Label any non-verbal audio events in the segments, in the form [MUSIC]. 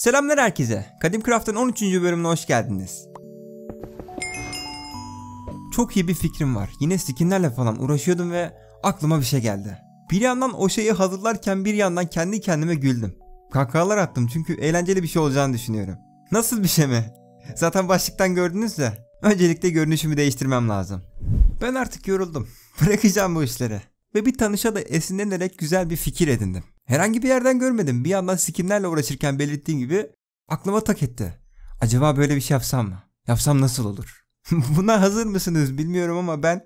Selamlar herkese. Kadim Craft'ın 13. bölümüne hoş geldiniz. Çok iyi bir fikrim var. Yine skinlerle falan uğraşıyordum ve aklıma bir şey geldi. Bir yandan o şeyi hazırlarken bir yandan kendi kendime güldüm. Kahkahalar attım çünkü eğlenceli bir şey olacağını düşünüyorum. Nasıl bir şey mi? Zaten başlıktan gördünüz de. Öncelikle görünüşümü değiştirmem lazım. Ben artık yoruldum. [LAUGHS] Bırakacağım bu işleri. Ve bir tanışa da esinlenerek güzel bir fikir edindim. Herhangi bir yerden görmedim. Bir yandan skinlerle uğraşırken belirttiğim gibi aklıma tak etti. Acaba böyle bir şey yapsam mı? Yapsam nasıl olur? [LAUGHS] Buna hazır mısınız bilmiyorum ama ben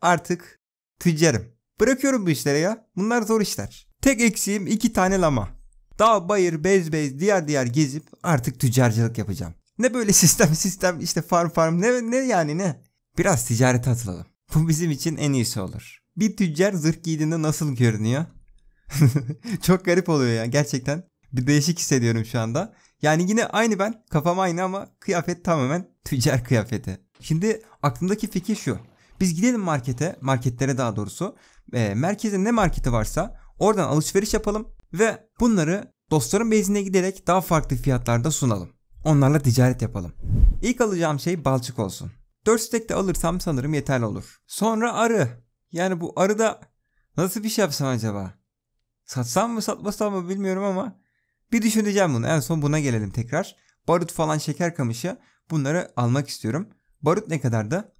artık tüccarım. Bırakıyorum bu işlere ya. Bunlar zor işler. Tek eksiğim iki tane lama. Dağ, bayır, bez bez diğer diğer gezip artık tüccarcılık yapacağım. Ne böyle [LAUGHS] sistem sistem işte farm farm ne, ne yani ne? Biraz ticarete atılalım. Bu bizim için en iyisi olur. Bir tüccar zırh giydiğinde nasıl görünüyor? [LAUGHS] Çok garip oluyor yani gerçekten. Bir değişik hissediyorum şu anda. Yani yine aynı ben kafam aynı ama kıyafet tamamen [LAUGHS] tüccar kıyafeti. Şimdi aklımdaki fikir şu. Biz gidelim markete, marketlere daha doğrusu. E, merkezde ne marketi varsa oradan alışveriş yapalım ve bunları dostların bezine giderek daha farklı fiyatlarda sunalım. Onlarla ticaret yapalım. İlk alacağım şey balçık olsun. 4 stek de alırsam sanırım yeterli olur. Sonra arı. Yani bu arı da nasıl bir şey yapsam acaba? Satsam mı satmasam mı bilmiyorum ama bir düşüneceğim bunu. En son buna gelelim tekrar. Barut falan şeker kamışı bunları almak istiyorum. Barut ne kadar da?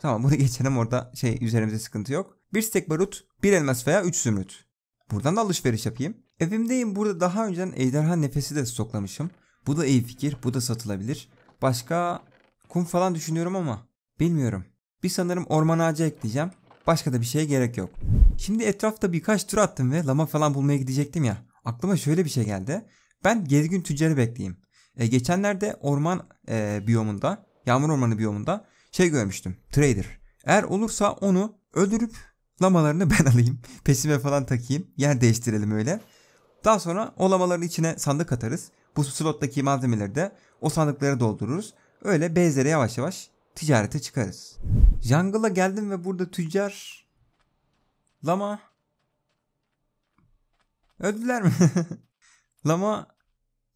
Tamam bunu [LAUGHS] geçelim orada şey üzerimize sıkıntı yok. Bir stek barut, bir elmas veya üç zümrüt. Buradan da alışveriş yapayım. Evimdeyim burada daha önceden ejderha nefesi de stoklamışım. Bu da iyi fikir. Bu da satılabilir. Başka kum falan düşünüyorum ama bilmiyorum. Bir sanırım orman ağacı ekleyeceğim. Başka da bir şeye gerek yok. Şimdi etrafta birkaç tur attım ve lama falan bulmaya gidecektim ya. Aklıma şöyle bir şey geldi. Ben gezgin tüccarı bekleyeyim. E, geçenlerde orman e, biyomunda, yağmur ormanı biyomunda şey görmüştüm. Trader. Eğer olursa onu öldürüp lamalarını [LAUGHS] ben alayım. Pesime falan takayım. Yer değiştirelim öyle. Daha sonra o lamaların içine sandık atarız. Bu slottaki malzemeleri de o sandıklara doldururuz. Öyle bezlere yavaş yavaş ticarete çıkarız. Jungle'a geldim ve burada tüccar Lama Öldüler mi? [LAUGHS] Lama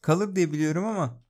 kalır diye biliyorum ama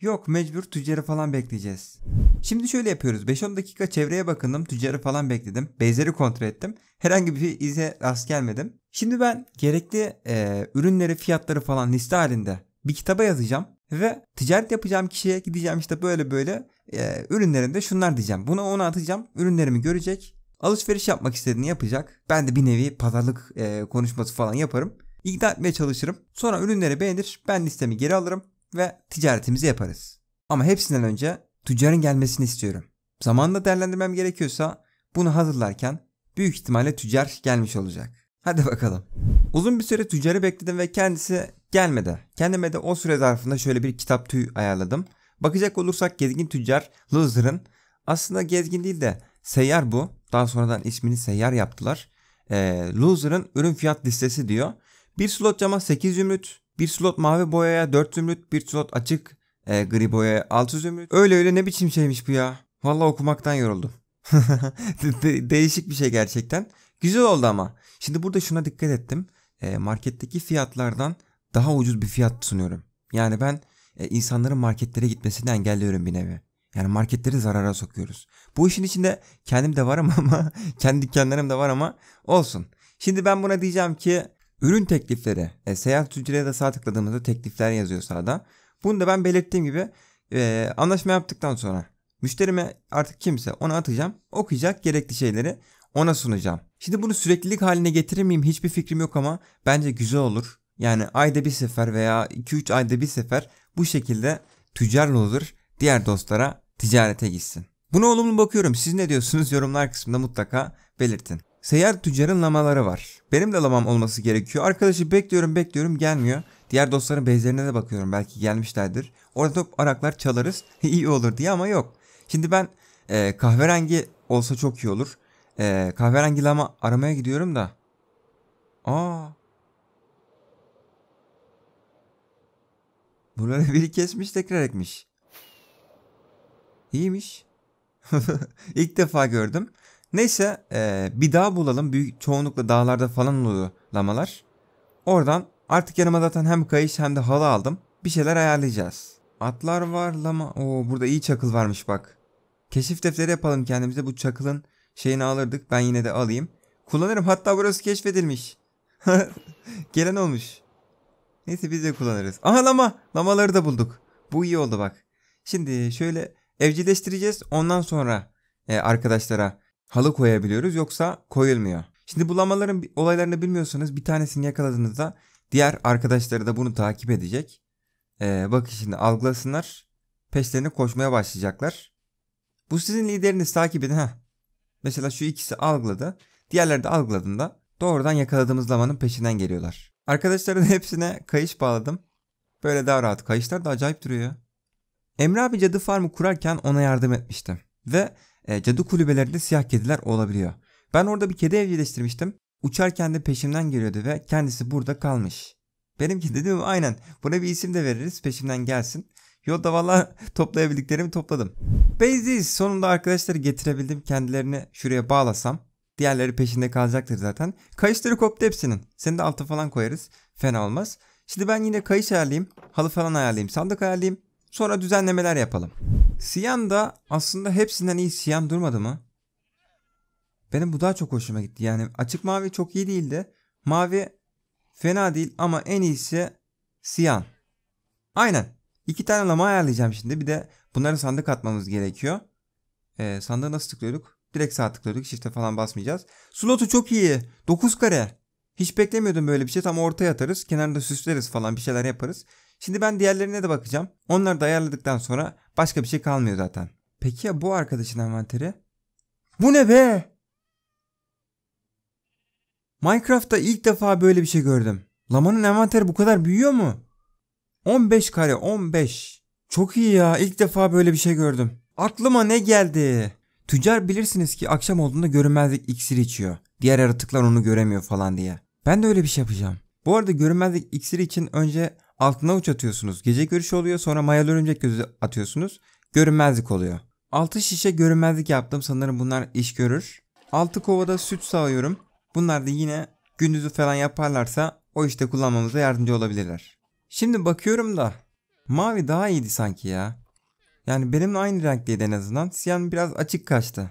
yok mecbur tüccarı falan bekleyeceğiz. Şimdi şöyle yapıyoruz. 5-10 dakika çevreye bakındım. Tüccarı falan bekledim. Bezleri kontrol ettim. Herhangi bir ize rast gelmedim. Şimdi ben gerekli e, ürünleri, fiyatları falan liste halinde bir kitaba yazacağım ve ticaret yapacağım kişiye gideceğim işte böyle böyle e, ürünlerinde şunlar diyeceğim. Buna onu atacağım. Ürünlerimi görecek. Alışveriş yapmak istediğini yapacak. Ben de bir nevi pazarlık e, konuşması falan yaparım. İkna etmeye çalışırım. Sonra ürünleri beğenir. Ben listemi geri alırım ve ticaretimizi yaparız. Ama hepsinden önce tüccarın gelmesini istiyorum. Zamanla değerlendirmem gerekiyorsa bunu hazırlarken büyük ihtimalle tüccar gelmiş olacak. Hadi bakalım. Uzun bir süre tüccarı bekledim ve kendisi gelmedi. Kendime de o süre zarfında şöyle bir kitap tüy ayarladım. Bakacak olursak gezgin tüccar Loser'ın aslında gezgin değil de seyyar bu. Daha sonradan ismini seyyar yaptılar. Ee, Loser'ın ürün fiyat listesi diyor. Bir slot cama 8 zümrüt, bir slot mavi boyaya 4 zümrüt, bir slot açık e, gri boyaya 6 zümrüt. Öyle öyle ne biçim şeymiş bu ya. Vallahi okumaktan yoruldum. [LAUGHS] de- de- değişik bir şey gerçekten. Güzel oldu ama. Şimdi burada şuna dikkat ettim. E, marketteki fiyatlardan daha ucuz bir fiyat sunuyorum. Yani ben e, insanların marketlere gitmesini engelliyorum bir nevi. Yani marketleri zarara sokuyoruz. Bu işin içinde kendim de varım [LAUGHS] ama kendi dükkanlarım da var ama olsun. Şimdi ben buna diyeceğim ki ürün teklifleri. E, seyahat hücreye de sağ tıkladığımızda teklifler yazıyor sağda. Bunu da ben belirttiğim gibi e, anlaşma yaptıktan sonra müşterime artık kimse ona atacağım. Okuyacak gerekli şeyleri ona sunacağım. Şimdi bunu süreklilik haline getirir miyim hiçbir fikrim yok ama bence güzel olur. Yani ayda bir sefer veya 2-3 ayda bir sefer bu şekilde tüccarla olur diğer dostlara ticarete gitsin. Buna olumlu bakıyorum. Siz ne diyorsunuz yorumlar kısmında mutlaka belirtin. Seyyar tüccarın lamaları var. Benim de lamam olması gerekiyor. Arkadaşı bekliyorum bekliyorum gelmiyor. Diğer dostların bezlerine de bakıyorum belki gelmişlerdir. Orada top araklar çalarız [LAUGHS] İyi olur diye ama yok. Şimdi ben e, kahverengi olsa çok iyi olur. E, kahverengi lama aramaya gidiyorum da. Aa Buraları biri kesmiş tekrar ekmiş. İyiymiş. [LAUGHS] İlk defa gördüm. Neyse e, bir dağ bulalım. Büyük çoğunlukla dağlarda falan oluyor lamalar. Oradan artık yanıma zaten hem kayış hem de halı aldım. Bir şeyler ayarlayacağız. Atlar var lama. Oo burada iyi çakıl varmış bak. Keşif defteri yapalım kendimize. Bu çakılın şeyini alırdık. Ben yine de alayım. Kullanırım. Hatta burası keşfedilmiş. [LAUGHS] Gelen olmuş. Neyse biz de kullanırız. Aha lama. Lamaları da bulduk. Bu iyi oldu bak. Şimdi şöyle evcilleştireceğiz. Ondan sonra e, arkadaşlara halı koyabiliyoruz. Yoksa koyulmuyor. Şimdi bu lamaların olaylarını bilmiyorsanız bir tanesini yakaladığınızda diğer arkadaşları da bunu takip edecek. E, bak şimdi algılasınlar. Peşlerine koşmaya başlayacaklar. Bu sizin lideriniz takip edin. Heh. Mesela şu ikisi algıladı. Diğerleri de algıladığında doğrudan yakaladığımız lamanın peşinden geliyorlar. Arkadaşların [LAUGHS] hepsine kayış bağladım. Böyle daha rahat. Kayışlar da acayip duruyor. Emre abi cadı farmı kurarken ona yardım etmiştim. Ve e, cadı kulübelerinde siyah kediler olabiliyor. Ben orada bir kedi evcilleştirmiştim. Uçarken de peşimden geliyordu ve kendisi burada kalmış. Benimki dedim aynen buna bir isim de veririz peşimden gelsin. Yolda valla [LAUGHS] toplayabildiklerimi topladım. Beyziz sonunda arkadaşları getirebildim kendilerini şuraya bağlasam. Diğerleri peşinde kalacaktır zaten. Kayışları koptu hepsinin. Seni de alta falan koyarız. Fena olmaz. Şimdi ben yine kayış ayarlayayım. Halı falan ayarlayayım. Sandık ayarlayayım. Sonra düzenlemeler yapalım. Siyan da aslında hepsinden iyi Siyan durmadı mı? Benim bu daha çok hoşuma gitti. Yani açık mavi çok iyi değildi. Mavi fena değil ama en iyisi Siyan. Aynen. İki tane lama ayarlayacağım şimdi. Bir de bunları sandık atmamız gerekiyor. Ee, sandığı nasıl tıklıyorduk? Direkt sağ tıkladık, Shift'e falan basmayacağız. Slotu çok iyi. 9 kare. Hiç beklemiyordum böyle bir şey. Tam ortaya atarız. Kenarında süsleriz falan bir şeyler yaparız. Şimdi ben diğerlerine de bakacağım. Onları da ayarladıktan sonra başka bir şey kalmıyor zaten. Peki ya bu arkadaşın envanteri? Bu ne be? Minecraft'ta ilk defa böyle bir şey gördüm. Lamanın envanteri bu kadar büyüyor mu? 15 kare 15. Çok iyi ya ilk defa böyle bir şey gördüm. Aklıma ne geldi? Tüccar bilirsiniz ki akşam olduğunda görünmezlik iksir içiyor. Diğer yaratıklar onu göremiyor falan diye. Ben de öyle bir şey yapacağım. Bu arada görünmezlik iksiri için önce altına uç atıyorsunuz. Gece görüşü oluyor sonra mayalı örümcek gözü atıyorsunuz. Görünmezlik oluyor. 6 şişe görünmezlik yaptım sanırım bunlar iş görür. 6 kovada süt sağlıyorum. Bunlar da yine gündüzü falan yaparlarsa o işte kullanmamıza yardımcı olabilirler. Şimdi bakıyorum da mavi daha iyiydi sanki ya. Yani benimle aynı renkliydi en azından. Siyan biraz açık kaçtı.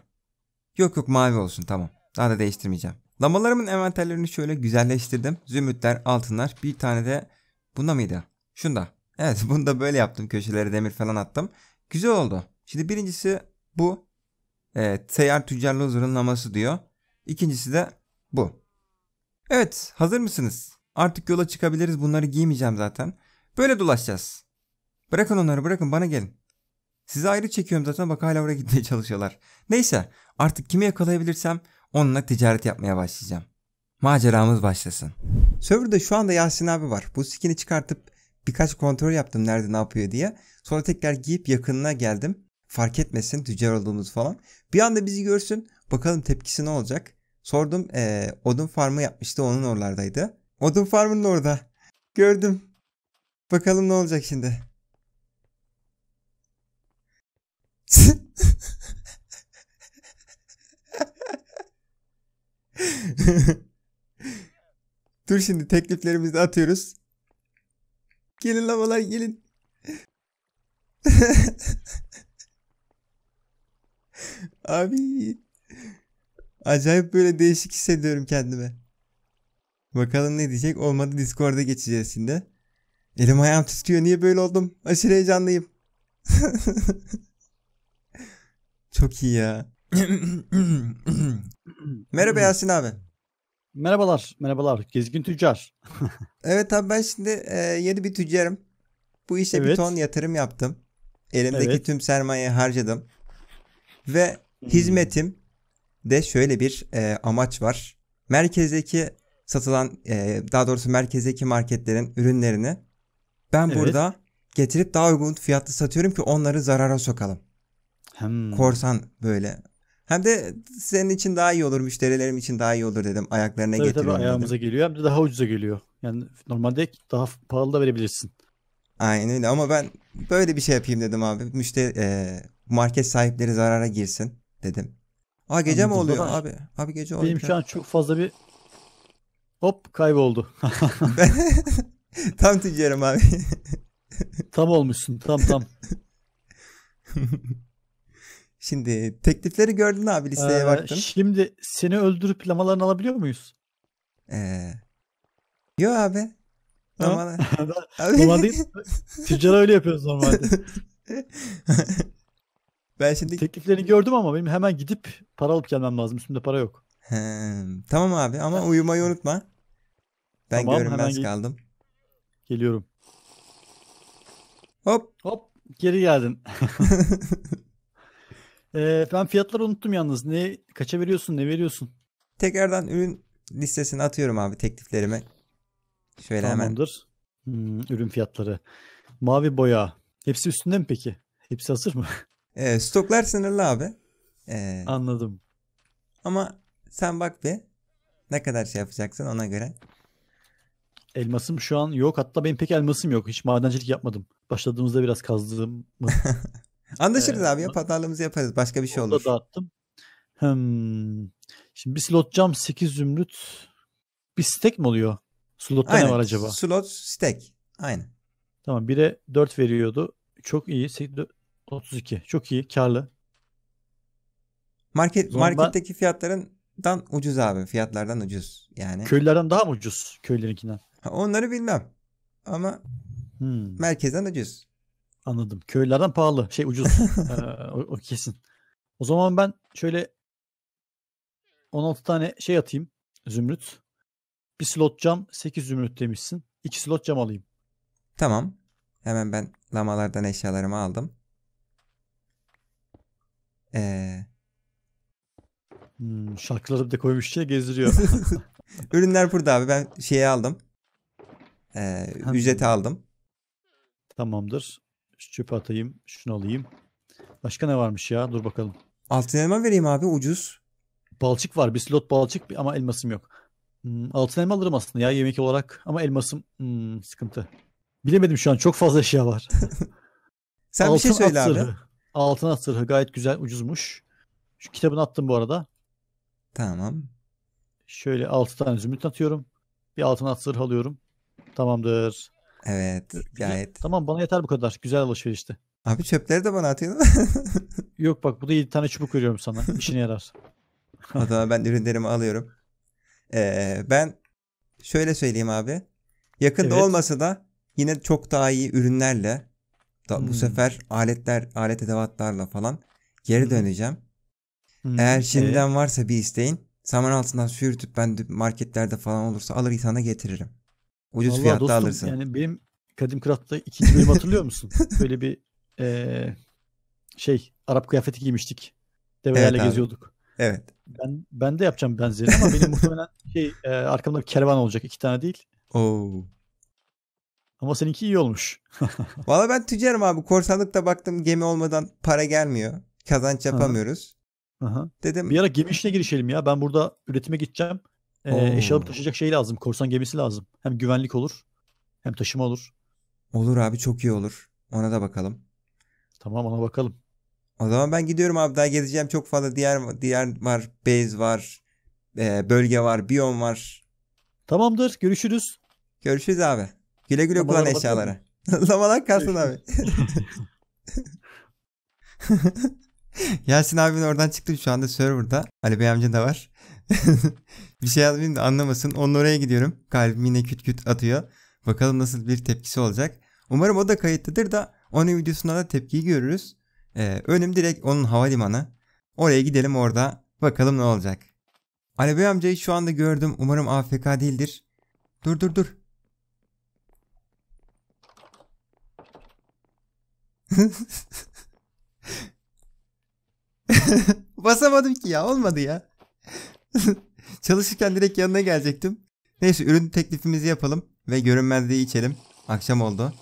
Yok yok mavi olsun tamam. Daha da değiştirmeyeceğim. Lambalarımın envanterlerini şöyle güzelleştirdim. Zümrütler, altınlar, bir tane de bunda mıydı? Şunda. Evet [LAUGHS] bunu da böyle yaptım. Köşelere demir falan attım. Güzel oldu. Şimdi birincisi bu. Evet, seyyar tüccarlı huzurun laması diyor. İkincisi de bu. Evet hazır mısınız? Artık yola çıkabiliriz bunları giymeyeceğim zaten. Böyle dolaşacağız. Bırakın onları bırakın bana gelin. Sizi ayrı çekiyorum zaten bak hala oraya gitmeye çalışıyorlar. Neyse artık kimi yakalayabilirsem onunla ticaret yapmaya başlayacağım. Maceramız başlasın. Server'da şu anda Yasin abi var. Bu skin'i çıkartıp birkaç kontrol yaptım nerede ne yapıyor diye. Sonra tekrar giyip yakınına geldim. Fark etmesin tüccar olduğumuz falan. Bir anda bizi görsün bakalım tepkisi ne olacak. Sordum ee, odun farmı yapmıştı onun oralardaydı. Odun farmının orada. Gördüm. Bakalım ne olacak şimdi. [LAUGHS] Dur şimdi tekliflerimizi atıyoruz. Gelin lavalar gelin. [LAUGHS] Abi. Acayip böyle değişik hissediyorum kendime. Bakalım ne diyecek. Olmadı Discord'a geçeceğiz şimdi. Elim ayağım titriyor. Niye böyle oldum? Aşırı heyecanlıyım. [LAUGHS] Çok iyi ya. Merhaba Yasin abi. Merhabalar, merhabalar. Gezgin tüccar. evet abi ben şimdi e, yeni bir tüccarım. Bu işe evet. bir ton yatırım yaptım. Elimdeki evet. tüm sermayeyi harcadım. Ve hmm. hizmetim de şöyle bir e, amaç var. Merkezdeki satılan, e, daha doğrusu merkezdeki marketlerin ürünlerini ben evet. burada getirip daha uygun fiyatlı satıyorum ki onları zarara sokalım. Hmm. Korsan böyle. Hem de senin için daha iyi olur, müşterilerim için daha iyi olur dedim. Ayaklarına tabii, getiriyorum. Tabii ayağımıza dedim. geliyor hem de daha ucuza geliyor. Yani normalde daha pahalı da verebilirsin. Aynen öyle ama ben böyle bir şey yapayım dedim abi. Müşteri e, market sahipleri zarara girsin dedim. Aa gece Anladım, mi oluyor baba. abi? Abi gece oluyor. Benim şu an çok fazla bir hop kayboldu. [LAUGHS] tam tüccarım abi. tam olmuşsun tam tam. [LAUGHS] Şimdi teklifleri gördün abi listeye ee, baktın. Şimdi seni öldürüp lamalarını alabiliyor muyuz? Ee, yo abi. Normalde. normalde [LAUGHS] [LAUGHS] değil. Tüccara öyle yapıyoruz normalde. [LAUGHS] ben şimdi... Tekliflerini gördüm ama benim hemen gidip para alıp gelmem lazım. Üstümde para yok. He, tamam abi ama uyumayı unutma. Ben tamam, görünmez kaldım. Gel Geliyorum. Hop. Hop geri geldin. Ee, ben fiyatları unuttum yalnız. Ne kaça veriyorsun, ne veriyorsun? Tekrardan ürün listesini atıyorum abi tekliflerimi. Şöyle Tamamdır. hemen. Hmm, ürün fiyatları. Mavi boya. Hepsi üstünde mi peki? Hepsi hazır mı? [LAUGHS] Ee, stoklar sınırlı abi. Ee, Anladım. Ama sen bak bir ne kadar şey yapacaksın ona göre. Elmasım şu an yok. Hatta benim pek elmasım yok. Hiç madencilik yapmadım. Başladığımızda biraz kazdığım [LAUGHS] Anlaşırız ee, abi ya pazarlığımızı yaparız. Başka bir şey olur. da dağıttım. Hmm. Şimdi bir slot cam 8 zümrüt. Bir stack mi oluyor? Slotta Aynen. ne var acaba? Slot stack. Aynen. Tamam 1'e 4 veriyordu. Çok iyi. 32. Çok iyi. Karlı. Market, marketteki marketteki fiyatlarından ucuz abi. Fiyatlardan ucuz. Yani. Köylülerden daha mı ucuz? Köylerinkinden. Onları bilmem. Ama hmm. merkezden ucuz. Anladım. Köylerden pahalı. Şey ucuz. [LAUGHS] ee, o, o kesin. O zaman ben şöyle 16 tane şey atayım. Zümrüt. Bir slot cam 8 zümrüt demişsin. 2 slot cam alayım. Tamam. Hemen ben lamalardan eşyalarımı aldım. Ee... Hmm, şarkıları bir de koymuş diye gezdiriyor. [LAUGHS] Ürünler burada abi. Ben şeyi aldım. Ee, ücreti aldım. Tamamdır. Şu çöpe atayım. Şunu alayım. Başka ne varmış ya? Dur bakalım. Altın elma vereyim abi ucuz. Balçık var. Bir slot balçık ama elmasım yok. Hmm, altın elma alırım aslında ya yemek olarak. Ama elmasım hmm, sıkıntı. Bilemedim şu an. Çok fazla eşya var. [LAUGHS] Sen altın bir şey söyle at abi. Altın at gayet güzel ucuzmuş. Şu kitabını attım bu arada. Tamam. Şöyle 6 tane zümrüt atıyorum. Bir altın at alıyorum. Tamamdır. Evet gayet. Tamam bana yeter bu kadar. Güzel alışverişti. Abi çöpleri de bana atıyorsun. [LAUGHS] Yok bak burada da 7 tane çubuk veriyorum sana. İşine yarar. [LAUGHS] o zaman ben ürünlerimi alıyorum. Ee, ben şöyle söyleyeyim abi. Yakında evet. olmasa da yine çok daha iyi ürünlerle da hmm. bu sefer aletler, alet edevatlarla falan geri hmm. döneceğim. Hmm. Eğer e şimdiden evet. varsa bir isteğin saman altından sürtüp ben marketlerde falan olursa alır sana getiririm. Ucuz Vallahi fiyatta dostum, alırsın. Yani benim Kadim Kırat'ta ikinci bölümü hatırlıyor musun? [LAUGHS] Böyle bir e, şey Arap kıyafeti giymiştik. Develerle evet, geziyorduk. Evet. Ben ben de yapacağım benzeri ama benim muhtemelen [LAUGHS] şey e, arkamda bir kervan olacak iki tane değil. Oo. Ama seninki iyi olmuş. [LAUGHS] Valla ben tüccarım abi. Korsanlıkta baktım gemi olmadan para gelmiyor. Kazanç yapamıyoruz. Aha. Aha. Dedim. Bir ara gemi işine girişelim ya. Ben burada üretime gideceğim. E, eşya alıp taşıyacak şey lazım. Korsan gemisi lazım. Hem güvenlik olur hem taşıma olur. Olur abi çok iyi olur. Ona da bakalım. Tamam ona bakalım. O zaman ben gidiyorum abi daha gezeceğim çok fazla diğer diğer var, base var, e, bölge var, biyom var. Tamamdır. Görüşürüz. Görüşürüz abi. Güle güle kullan eşyaları. Lamalar [LAUGHS] kalsın abi. [LAUGHS] Yasin abi'n oradan çıktı şu anda serverda. Ali Bey amca da var. [LAUGHS] bir şey yazmayayım da anlamasın. Onun oraya gidiyorum. Kalbim yine küt küt atıyor. Bakalım nasıl bir tepkisi olacak. Umarım o da kayıttadır da onun videosunda da tepkiyi görürüz. Ee, önüm direkt onun havalimanı. Oraya gidelim orada. Bakalım ne olacak. Alevi amcayı şu anda gördüm. Umarım AFK değildir. Dur dur dur. [LAUGHS] Basamadım ki ya olmadı ya. [LAUGHS] Çalışırken direkt yanına gelecektim. Neyse ürün teklifimizi yapalım ve görünmezliği içelim. Akşam oldu.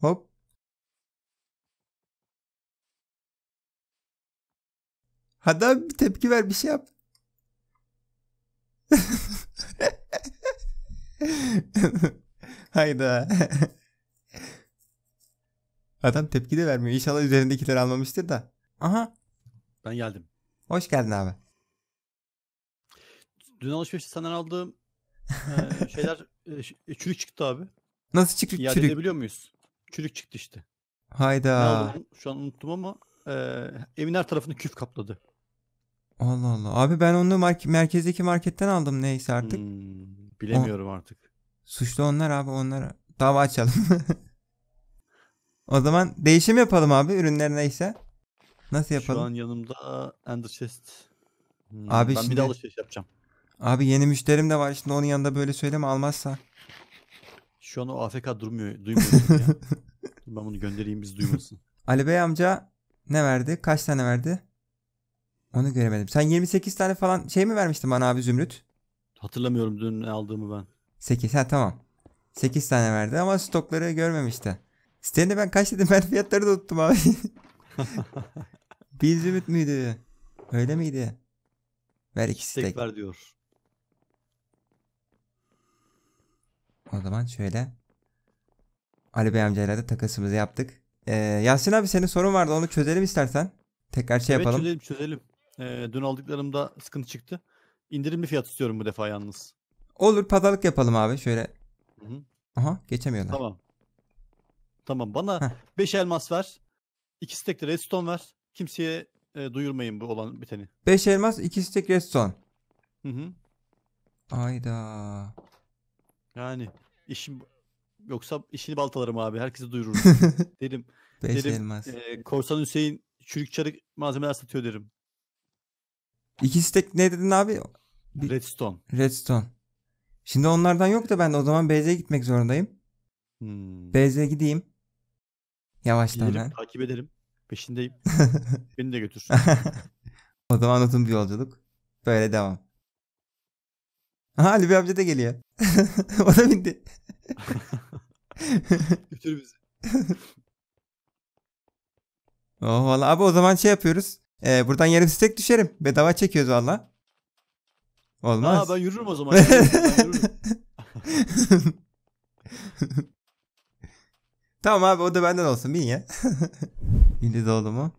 Hop. Hadi abi bir tepki ver bir şey yap. [LAUGHS] Hayda. Adam tepki de vermiyor. İnşallah üzerindekileri almamıştır da. Aha. Ben geldim. Hoş geldin abi. Dün alışverişte senden aldığım e, [LAUGHS] şeyler e, e, çürük çıktı abi. Nasıl çıktı İade çürük? edebiliyor muyuz? Çürük çıktı işte. Hayda. şu an unuttum ama e, evin her tarafını küf kapladı. Allah Allah. Abi ben onu mark merkezdeki marketten aldım neyse artık. Hmm, bilemiyorum o artık. Suçlu onlar abi onlar. Dava açalım. [LAUGHS] o zaman değişim yapalım abi ürünler neyse. Nasıl yapalım? Şu an yanımda Ender Chest. Hmm, Abi ben şimdi... bir de alışveriş yapacağım. Abi yeni müşterim de var şimdi onun yanında böyle söyleme almazsa. Şu an o AFK durmuyor, duymuyor. [LAUGHS] ben bunu göndereyim biz duymasın. Ali Bey amca ne verdi? Kaç tane verdi? Onu göremedim. Sen 28 tane falan şey mi vermiştin bana abi Zümrüt? Hatırlamıyorum dün ne aldığımı ben. 8 ha tamam. 8 tane verdi ama stokları görmemişti. Siteni ben kaç dedim ben fiyatları da tuttum abi. [LAUGHS] Bill Zümrüt Öyle miydi? Ver iki steak. ver diyor. O zaman şöyle. Ali Bey amcayla da takasımızı yaptık. Ee, Yasin abi senin sorun vardı onu çözelim istersen. Tekrar şey evet, yapalım. çözelim çözelim. Ee, dün aldıklarımda sıkıntı çıktı. İndirimli fiyat istiyorum bu defa yalnız. Olur pazarlık yapalım abi şöyle. Hı -hı. Aha geçemiyorlar. Tamam. Tamam bana 5 elmas ver. 2 stek de redstone ver. Kimseye e, duyurmayın bu olan biteni. 5 elmas, 2 stek redstone. Hı hı. Ayda. Yani işim yoksa işini baltalarım abi. Herkese duyururum. [LAUGHS] derim. 5 derim, elmas. E, Korsan Hüseyin çürük çarık malzemeler satıyor derim. 2 stek ne dedin abi? Bir... Redstone. Redstone. Şimdi onlardan yok da ben de o zaman BZ'ye gitmek zorundayım. Hmm. BZ'ye gideyim. Yavaştan Gidelim, ben. Takip edelim. Peşindeyim. [LAUGHS] Beni de götür. [LAUGHS] o zaman uzun bir yolculuk. Böyle devam. Aha Ali Bey amca da geliyor. [LAUGHS] o da bindi. götür bizi. oh valla abi o zaman şey yapıyoruz. Ee, buradan yarım stek düşerim. Bedava çekiyoruz valla. Olmaz. Aa, ben yürürüm o zaman. yürürüm. tamam abi o da benden olsun bin ya. Yeni doğdu mu?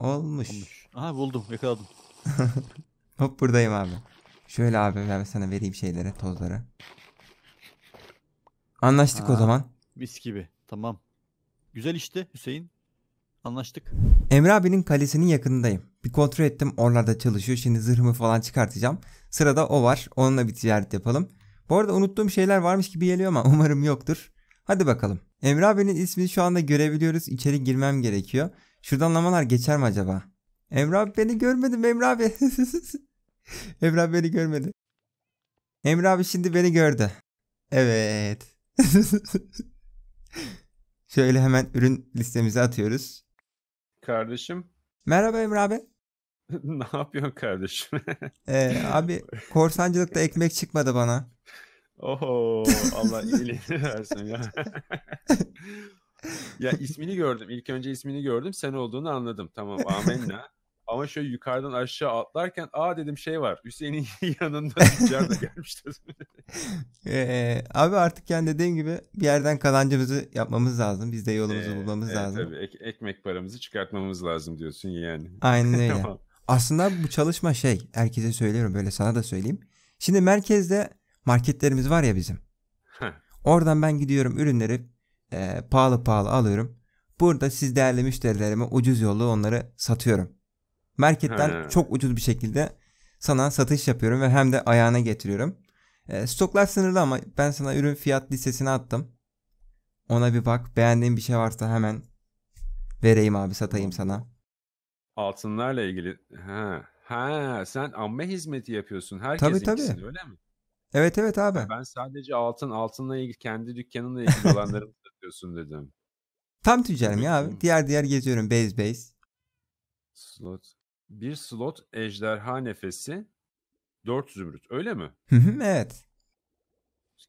Olmuş. Olmuş. Aha buldum yakaladım. [LAUGHS] Hop buradayım abi. Şöyle abi ben sana vereyim şeyleri tozları. Anlaştık Aa, o zaman. Mis gibi tamam. Güzel işte Hüseyin. Anlaştık. Emre abinin kalesinin yakınındayım. Bir kontrol ettim oralarda çalışıyor. Şimdi zırhımı falan çıkartacağım. Sırada o var. Onunla bir ticaret yapalım. Bu arada unuttuğum şeyler varmış gibi geliyor ama [LAUGHS] umarım yoktur. Hadi bakalım. Emre abinin ismini şu anda görebiliyoruz. İçeri girmem gerekiyor. Şuradan lamalar geçer mi acaba? Emre abi beni görmedim Emre abi. [LAUGHS] Emre abi beni görmedi. Emre abi şimdi beni gördü. Evet. [LAUGHS] Şöyle hemen ürün listemize atıyoruz. Kardeşim. Merhaba Emre abi. [LAUGHS] ne yapıyorsun kardeşim? ee, abi korsancılıkta ekmek çıkmadı bana. Oho Allah iyiliğini [LAUGHS] versin ya. [LAUGHS] ya ismini gördüm. İlk önce ismini gördüm. Sen olduğunu anladım. Tamam amenna. Ama şöyle yukarıdan aşağı atlarken aa dedim şey var. Hüseyin'in [LAUGHS] yanında tüccar da gelmiş ee, abi artık yani dediğim gibi bir yerden kazancımızı yapmamız lazım. Biz de yolumuzu ee, bulmamız e, lazım. Tabii ek, ekmek paramızı çıkartmamız lazım diyorsun yani. Aynen öyle. Aslında bu çalışma şey herkese söylüyorum böyle sana da söyleyeyim. Şimdi merkezde marketlerimiz var ya bizim. Oradan ben gidiyorum ürünleri e, pahalı pahalı alıyorum. Burada siz değerli müşterilerime ucuz yollu onları satıyorum. Marketten He. çok ucuz bir şekilde sana satış yapıyorum ve hem de ayağına getiriyorum. E, stoklar sınırlı ama ben sana ürün fiyat listesini attım. Ona bir bak. Beğendiğin bir şey varsa hemen vereyim abi satayım sana. Altınlarla ilgili. Ha. Ha sen amme hizmeti yapıyorsun. herkes. tabii, tabii. öyle mi? Evet evet abi. Ben sadece altın altınla ilgili kendi dükkanınla ilgili olanları mı satıyorsun dedim. Tam tüccarım ya abi. Diğer diğer geziyorum. Base base. Slot. Bir slot ejderha nefesi. Dört zümrüt öyle mi? evet.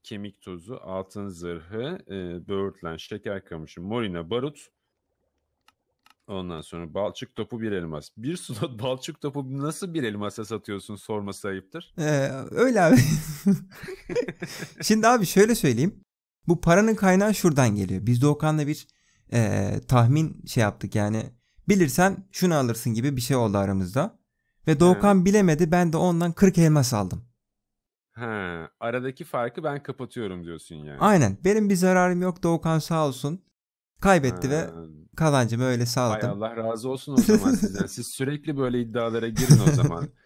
Kemik tozu, altın zırhı, e, böğürtlen, şeker kamışı, morina, barut, Ondan sonra balçık topu bir elmas. Bir slot [LAUGHS] balçık topu nasıl bir elmasa satıyorsun sorması ayıptır. Ee, öyle abi. [LAUGHS] Şimdi abi şöyle söyleyeyim. Bu paranın kaynağı şuradan geliyor. Biz Doğukan'la bir e, tahmin şey yaptık yani. Bilirsen şunu alırsın gibi bir şey oldu aramızda. Ve Doğukan evet. bilemedi ben de ondan 40 elmas aldım. Ha, aradaki farkı ben kapatıyorum diyorsun yani. Aynen. Benim bir zararım yok Doğukan sağ olsun. Kaybetti ha. ve kazancımı öyle sağladım. Hay Allah razı olsun o zaman sizden. Siz sürekli böyle iddialara girin o zaman. [LAUGHS]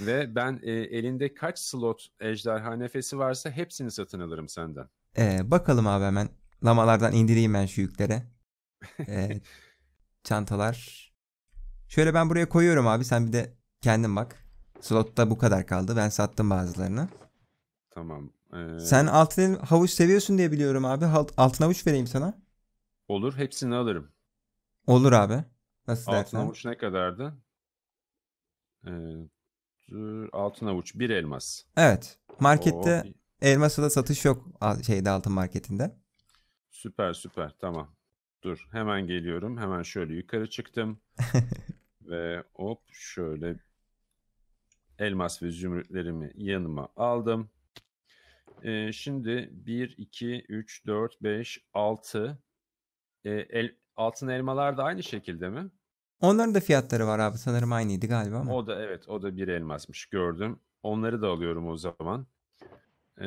Ve ben e, elinde kaç slot ejderha nefesi varsa hepsini satın alırım senden. Ee, bakalım abi hemen. Lamalardan indireyim ben şu yüklere. [LAUGHS] Ee, çantalar. Şöyle ben buraya koyuyorum abi. Sen bir de kendin bak. Slotta bu kadar kaldı. Ben sattım bazılarını. Tamam. Ee... Sen altın havuç seviyorsun diye biliyorum abi. Altın havuç vereyim sana. Olur. Hepsini alırım. Olur abi. Nasıl altın dersen? Altın avuç ne kadardı? Ee, altın avuç. Bir elmas. Evet. Markette Oo. da satış yok şeyde altın marketinde. Süper süper. Tamam. Dur. Hemen geliyorum. Hemen şöyle yukarı çıktım. [LAUGHS] ve hop şöyle elmas ve zümrütlerimi yanıma aldım. Ee, şimdi 1, 2, 3, 4, 5, 6 e, el, altın elmalar da aynı şekilde mi? Onların da fiyatları var abi sanırım aynıydı galiba ama. O da evet o da bir elmasmış gördüm. Onları da alıyorum o zaman. Ee,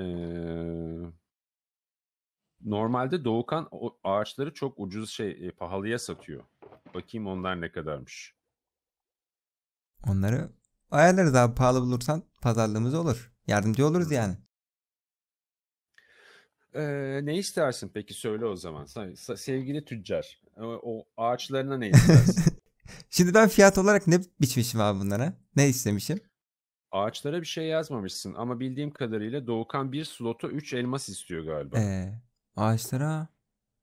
normalde Doğukan ağaçları çok ucuz şey e, pahalıya satıyor. Bakayım onlar ne kadarmış. Onları ayarlarız abi pahalı bulursan pazarlığımız olur. Yardımcı oluruz yani. Ee, ne istersin peki söyle o zaman. Sevgili tüccar o, ağaçlarına ne istersin? [LAUGHS] Şimdi ben fiyat olarak ne biçmişim abi bunlara? Ne istemişim? Ağaçlara bir şey yazmamışsın ama bildiğim kadarıyla Doğukan bir slota 3 elmas istiyor galiba. Ee, ağaçlara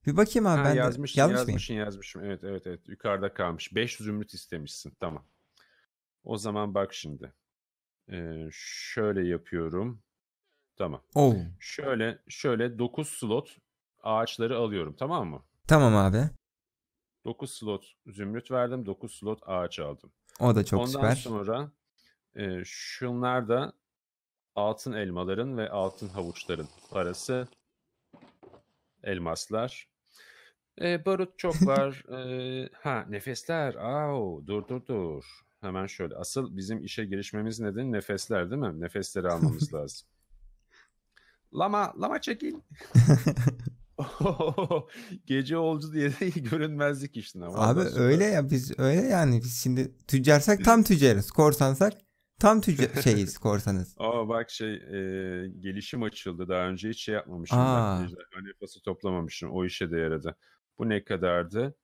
bir bakayım abi ha, ben yazmışsın, de. Yazmış yazmışsın, mıyım? yazmışım. Evet evet evet yukarıda kalmış. 5 zümrüt istemişsin tamam. O zaman bak şimdi. Ee, şöyle yapıyorum. Tamam. Oo. Şöyle şöyle 9 slot ağaçları alıyorum tamam mı? Tamam abi. 9 slot zümrüt verdim, 9 slot ağaç aldım. O da çok Ondan süper. Ondan sonra e, şunlar da altın elmaların ve altın havuçların parası. Elmaslar. E, barut çok [LAUGHS] var. e, ha nefesler. Au, dur dur dur. Hemen şöyle. Asıl bizim işe girişmemiz nedeni nefesler değil mi? Nefesleri almamız [LAUGHS] lazım. Lama, lama çekil. [LAUGHS] Gece olcu diye de görünmezlik işte. Ama Abi öyle ya biz öyle yani biz şimdi tüccarsak tam tüccarız. Korsansak tam tüccar [LAUGHS] şeyiz korsanız. Aa bak şey e, gelişim açıldı daha önce hiç şey yapmamışım. Aa. Ben nefası toplamamışım o işe de yaradı. Bu ne kadardı?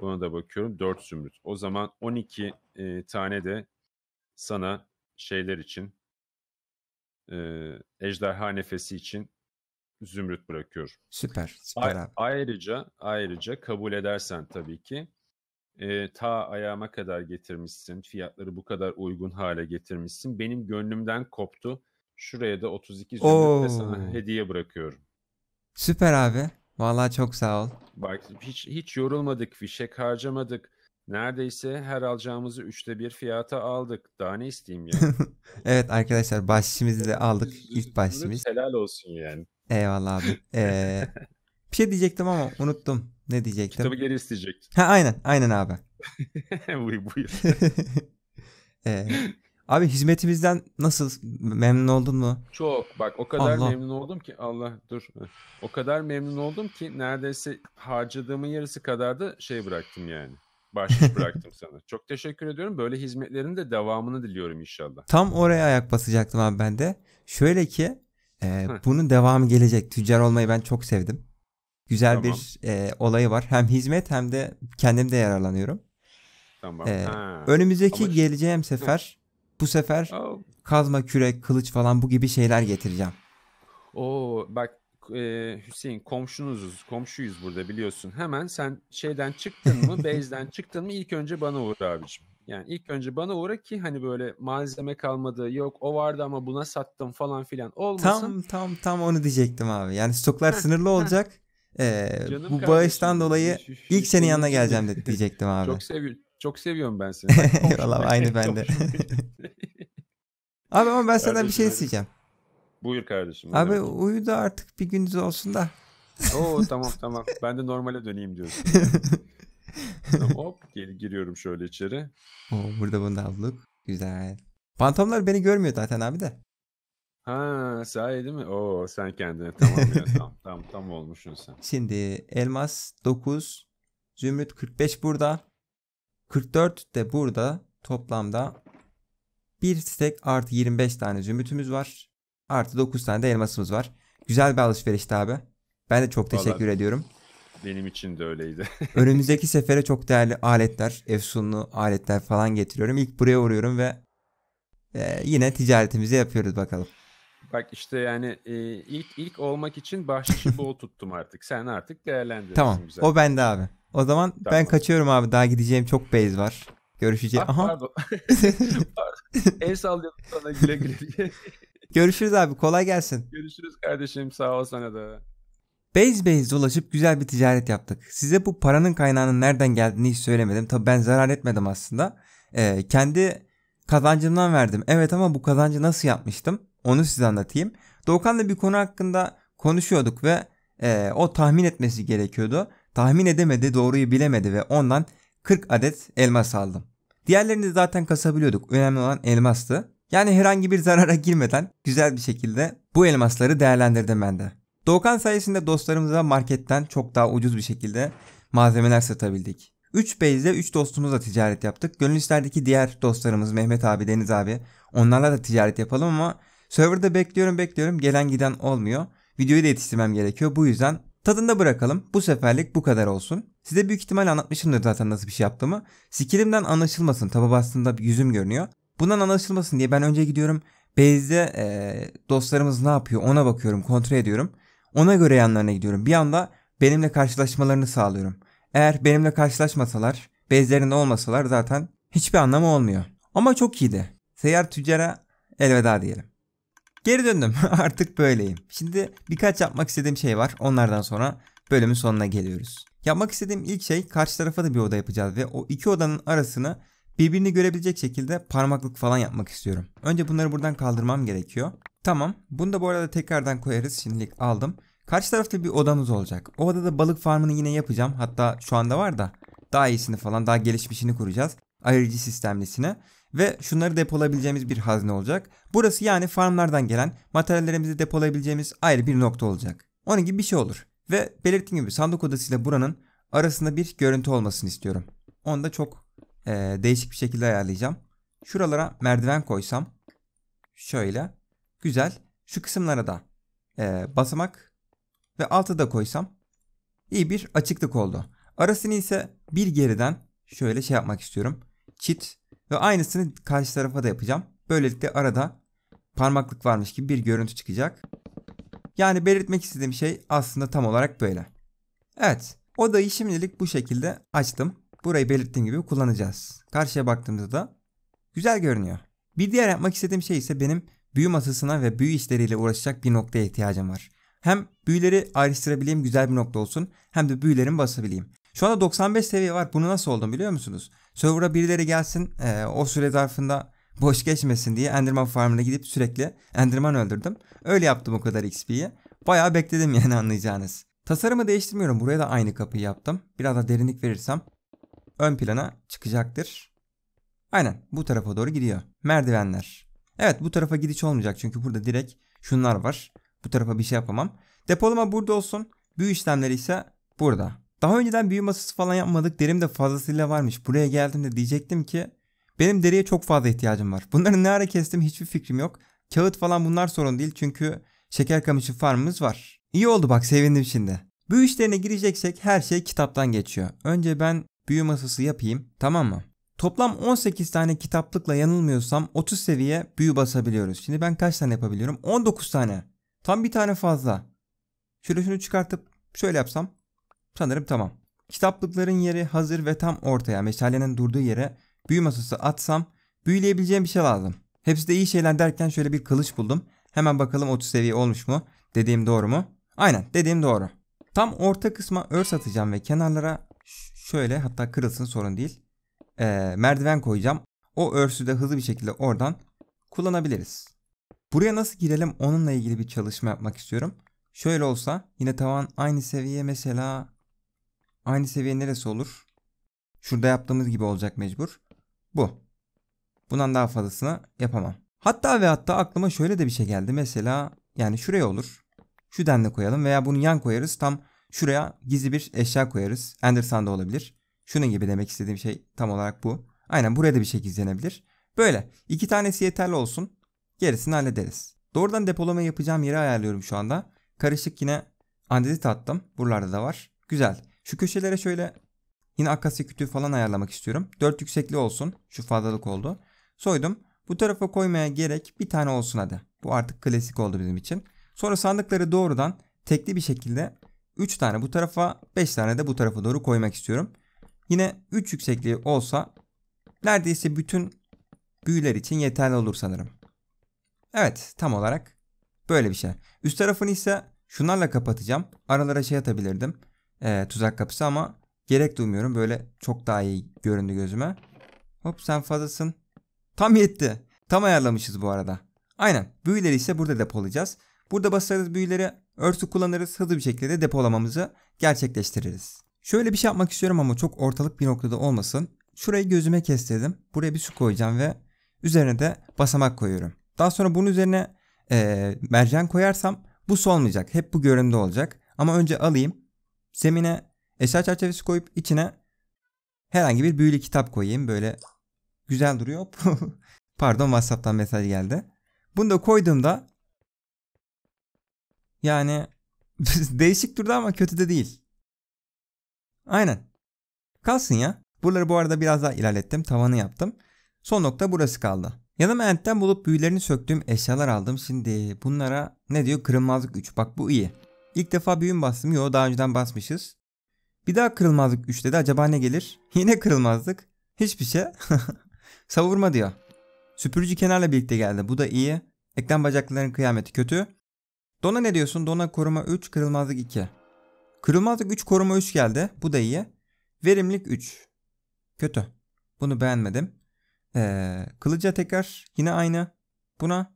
Buna da bakıyorum 4 zümrüt. O zaman 12 e, tane de sana şeyler için e, ejderha nefesi için zümrüt bırakıyorum. Süper. süper A- Ayrıca ayrıca kabul edersen tabii ki e, ta ayağıma kadar getirmişsin. Fiyatları bu kadar uygun hale getirmişsin. Benim gönlümden koptu. Şuraya da 32 zümrütle sana hediye bırakıyorum. Süper abi. Vallahi çok sağ ol. Bak hiç hiç yorulmadık, fişek harcamadık. Neredeyse her alacağımızı üçte bir fiyata aldık. Daha ne isteyeyim [LAUGHS] yani. evet arkadaşlar bahşişimizi de aldık. İlk bahşişimiz. Helal olsun yani. Eyvallah abi. [LAUGHS] Ee, bir şey diyecektim ama unuttum. Ne diyecektim? Kitabı geri isteyecektim. Ha aynen. Aynen abi. [LAUGHS] buyur buyur. ee, abi hizmetimizden nasıl memnun oldun mu? Çok bak o kadar Allah. memnun oldum ki Allah dur. O kadar memnun oldum ki neredeyse harcadığımın yarısı kadar da şey bıraktım yani bahşiş [LAUGHS] bıraktım sana. Çok teşekkür ediyorum. Böyle hizmetlerin de devamını diliyorum inşallah. Tam oraya ayak basacaktım abi ben de. Şöyle ki e, bunun devamı gelecek. Tüccar olmayı ben çok sevdim. Güzel tamam. bir e, olayı var. Hem hizmet hem de kendim de yararlanıyorum. Tamam. E, önümüzdeki Ama... geleceğim sefer bu sefer kazma, kürek, kılıç falan bu gibi şeyler getireceğim. Oo bak e, Hüseyin komşunuzuz, komşuyuz burada biliyorsun. Hemen sen şeyden çıktın mı, [LAUGHS] base'den çıktın mı ilk önce bana uğra abicim. Yani ilk önce bana uğra ki hani böyle malzeme kalmadı, yok o vardı ama buna sattım falan filan olmasın. Tam tam tam onu diyecektim abi. Yani stoklar sınırlı olacak. Ee, bu bağıştan dolayı şu, şu, ilk senin yanına geleceğim de, [LAUGHS] diyecektim abi. çok seviyorum. Çok seviyorum ben seni. [LAUGHS] Eyvallah aynı bende. abi ama ben senden bir şey isteyeceğim. Buyur kardeşim. Abi demek. uyu da artık bir gününüz olsun da. Oo tamam [LAUGHS] tamam. Ben de normale döneyim diyorsun. tamam, [LAUGHS] hop gel, giriyorum şöyle içeri. Oo, burada bunu aldık. Güzel. Pantomlar beni görmüyor zaten abi de. Ha sahi değil mi? Oo sen kendine tamam ya [LAUGHS] tam tam tam olmuşsun sen. Şimdi elmas 9, zümrüt 45 burada. 44 de burada toplamda bir stek artı 25 tane zümrütümüz var. Artı 9 tane de elmasımız var. Güzel bir alışverişti abi. Ben de çok teşekkür Vallahi, ediyorum. Benim için de öyleydi. [LAUGHS] Önümüzdeki sefere çok değerli aletler, efsunlu aletler falan getiriyorum. İlk buraya uğruyorum ve e, yine ticaretimizi yapıyoruz bakalım. Bak işte yani e, ilk ilk olmak için bahşişi bol tuttum artık. Sen artık değerlendirirsin Tamam güzel. o bende abi. O zaman tamam. ben kaçıyorum abi. Daha gideceğim çok beyz var. Görüşeceğiz. Ah, Pardon. [LAUGHS] pardon. El sallıyordum sana güle güle [LAUGHS] Görüşürüz abi kolay gelsin. Görüşürüz kardeşim sağ ol sana da. Beyz beyz dolaşıp güzel bir ticaret yaptık. Size bu paranın kaynağının nereden geldiğini hiç söylemedim. Tabi ben zarar etmedim aslında. Ee, kendi kazancımdan verdim. Evet ama bu kazancı nasıl yapmıştım? Onu size anlatayım. Doğukan'la bir konu hakkında konuşuyorduk ve e, o tahmin etmesi gerekiyordu. Tahmin edemedi, doğruyu bilemedi ve ondan 40 adet elmas aldım. Diğerlerini de zaten kasabiliyorduk. Önemli olan elmastı. Yani herhangi bir zarara girmeden güzel bir şekilde bu elmasları değerlendirdim ben de. Doğukan sayesinde dostlarımıza marketten çok daha ucuz bir şekilde malzemeler satabildik. 3 base'de 3 dostumuzla ticaret yaptık. Gönül işlerdeki diğer dostlarımız Mehmet abi, Deniz abi onlarla da ticaret yapalım ama serverda bekliyorum bekliyorum gelen giden olmuyor. Videoyu da yetiştirmem gerekiyor. Bu yüzden tadında bırakalım. Bu seferlik bu kadar olsun. Size büyük ihtimal anlatmışımdır zaten nasıl bir şey yaptığımı. Skillimden anlaşılmasın. Taba bastığımda yüzüm görünüyor. Bundan anlaşılmasın diye ben önce gidiyorum base'de e, dostlarımız ne yapıyor ona bakıyorum kontrol ediyorum. Ona göre yanlarına gidiyorum. Bir anda benimle karşılaşmalarını sağlıyorum. Eğer benimle karşılaşmasalar bezlerinde olmasalar zaten hiçbir anlamı olmuyor. Ama çok iyiydi. Seyyar tüccara elveda diyelim. Geri döndüm. [LAUGHS] Artık böyleyim. Şimdi birkaç yapmak istediğim şey var. Onlardan sonra bölümün sonuna geliyoruz. Yapmak istediğim ilk şey karşı tarafa da bir oda yapacağız ve o iki odanın arasını Birbirini görebilecek şekilde parmaklık falan yapmak istiyorum. Önce bunları buradan kaldırmam gerekiyor. Tamam. Bunu da bu arada tekrardan koyarız. Şimdilik aldım. Karşı tarafta bir odamız olacak. O odada balık farmını yine yapacağım. Hatta şu anda var da daha iyisini falan daha gelişmişini kuracağız. Ayırıcı sistemlisini ve şunları depolayabileceğimiz bir hazne olacak. Burası yani farmlardan gelen materyallerimizi depolayabileceğimiz ayrı bir nokta olacak. Onun gibi bir şey olur. Ve belirttiğim gibi sandık odasıyla buranın arasında bir görüntü olmasını istiyorum. Onu da çok e, değişik bir şekilde ayarlayacağım. Şuralara merdiven koysam şöyle güzel. Şu kısımlara da e, basamak ve altı da koysam iyi bir açıklık oldu. Arasını ise bir geriden şöyle şey yapmak istiyorum. Çit ve aynısını karşı tarafa da yapacağım. Böylelikle arada parmaklık varmış gibi bir görüntü çıkacak. Yani belirtmek istediğim şey aslında tam olarak böyle. Evet odayı şimdilik bu şekilde açtım burayı belirttiğim gibi kullanacağız. Karşıya baktığımızda güzel görünüyor. Bir diğer yapmak istediğim şey ise benim büyü masasına ve büyü işleriyle uğraşacak bir noktaya ihtiyacım var. Hem büyüleri ayrıştırabileyim güzel bir nokta olsun hem de büyülerimi basabileyim. Şu anda 95 seviye var. Bunu nasıl oldum biliyor musunuz? Server'a birileri gelsin e, o süre zarfında boş geçmesin diye Enderman farmına gidip sürekli Enderman öldürdüm. Öyle yaptım o kadar XP'yi. Bayağı bekledim yani [LAUGHS] anlayacağınız. Tasarımı değiştirmiyorum. Buraya da aynı kapıyı yaptım. Biraz da derinlik verirsem ön plana çıkacaktır. Aynen bu tarafa doğru gidiyor. Merdivenler. Evet bu tarafa gidiş olmayacak çünkü burada direkt şunlar var. Bu tarafa bir şey yapamam. Depolama burada olsun. Büyü işlemleri ise burada. Daha önceden büyü masası falan yapmadık. Derim de fazlasıyla varmış. Buraya geldiğimde diyecektim ki benim deriye çok fazla ihtiyacım var. Bunları ne ara kestim hiçbir fikrim yok. Kağıt falan bunlar sorun değil çünkü şeker kamışı farmımız var. İyi oldu bak sevindim şimdi. Büyü işlerine gireceksek her şey kitaptan geçiyor. Önce ben büyü masası yapayım tamam mı? Toplam 18 tane kitaplıkla yanılmıyorsam 30 seviye büyü basabiliyoruz. Şimdi ben kaç tane yapabiliyorum? 19 tane. Tam bir tane fazla. Şöyle şunu çıkartıp şöyle yapsam sanırım tamam. Kitaplıkların yeri hazır ve tam ortaya meşalenin durduğu yere büyü masası atsam büyüleyebileceğim bir şey lazım. Hepsi de iyi şeyler derken şöyle bir kılıç buldum. Hemen bakalım 30 seviye olmuş mu? Dediğim doğru mu? Aynen dediğim doğru. Tam orta kısma örs atacağım ve kenarlara Şöyle hatta kırılsın sorun değil. E, merdiven koyacağım. O örsü de hızlı bir şekilde oradan kullanabiliriz. Buraya nasıl girelim onunla ilgili bir çalışma yapmak istiyorum. Şöyle olsa yine tavan aynı seviye mesela aynı seviye neresi olur? Şurada yaptığımız gibi olacak mecbur. Bu. Bundan daha fazlasını yapamam. Hatta ve hatta aklıma şöyle de bir şey geldi. Mesela yani şuraya olur. Şu denli koyalım veya bunu yan koyarız. Tam Şuraya gizli bir eşya koyarız. Anderson da olabilir. Şunun gibi demek istediğim şey tam olarak bu. Aynen buraya da bir şey gizlenebilir. Böyle iki tanesi yeterli olsun. Gerisini hallederiz. Doğrudan depolama yapacağım yeri ayarlıyorum şu anda. Karışık yine andezit attım. Buralarda da var. Güzel. Şu köşelere şöyle yine akasya kütüğü falan ayarlamak istiyorum. Dört yüksekli olsun. Şu fazlalık oldu. Soydum. Bu tarafa koymaya gerek bir tane olsun hadi. Bu artık klasik oldu bizim için. Sonra sandıkları doğrudan tekli bir şekilde 3 tane bu tarafa 5 tane de bu tarafa doğru koymak istiyorum. Yine 3 yüksekliği olsa neredeyse bütün büyüler için yeterli olur sanırım. Evet tam olarak böyle bir şey. Üst tarafını ise şunlarla kapatacağım. Aralara şey atabilirdim. E, tuzak kapısı ama gerek duymuyorum. Böyle çok daha iyi göründü gözüme. Hop sen fazlasın. Tam yetti. Tam ayarlamışız bu arada. Aynen büyüleri ise burada depolayacağız. Burada basarız büyüleri örtü kullanırız hızlı bir şekilde depolamamızı gerçekleştiririz. Şöyle bir şey yapmak istiyorum ama çok ortalık bir noktada olmasın. Şurayı gözüme kestirdim. Buraya bir su koyacağım ve üzerine de basamak koyuyorum. Daha sonra bunun üzerine e, mercan koyarsam bu su olmayacak. Hep bu göründe olacak. Ama önce alayım. Zemine eşya çerçevesi koyup içine herhangi bir büyülü kitap koyayım. Böyle güzel duruyor. [LAUGHS] Pardon WhatsApp'tan mesaj geldi. Bunu da koyduğumda yani [LAUGHS] değişik durdu ama kötü de değil. Aynen. Kalsın ya. Buraları bu arada biraz daha ilerlettim. Tavanı yaptım. Son nokta burası kaldı. Yanıma entten bulup büyülerini söktüğüm eşyalar aldım. Şimdi bunlara ne diyor? Kırılmazlık 3. Bak bu iyi. İlk defa büyüm bastım. Yo daha önceden basmışız. Bir daha kırılmazlık 3 dedi. Acaba ne gelir? [LAUGHS] Yine kırılmazlık. Hiçbir şey. [LAUGHS] Savurma diyor. Süpürücü kenarla birlikte geldi. Bu da iyi. Eklem bacaklarının kıyameti kötü. Dona ne diyorsun? Dona koruma 3, kırılmazlık 2. Kırılmazlık 3, koruma 3 geldi. Bu da iyi. Verimlik 3. Kötü. Bunu beğenmedim. Ee, kılıca tekrar yine aynı. Buna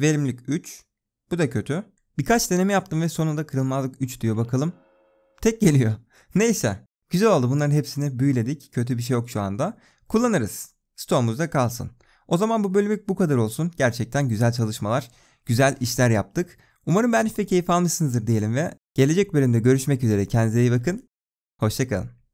verimlik 3. Bu da kötü. Birkaç deneme yaptım ve sonunda kırılmazlık 3 diyor bakalım. Tek geliyor. [LAUGHS] Neyse. Güzel oldu bunların hepsini büyüledik. Kötü bir şey yok şu anda. Kullanırız. Stoğumuzda kalsın. O zaman bu bölümlük bu kadar olsun. Gerçekten güzel çalışmalar, güzel işler yaptık. Umarım ben ve keyif almışsınızdır diyelim ve gelecek bölümde görüşmek üzere. Kendinize iyi bakın. Hoşçakalın.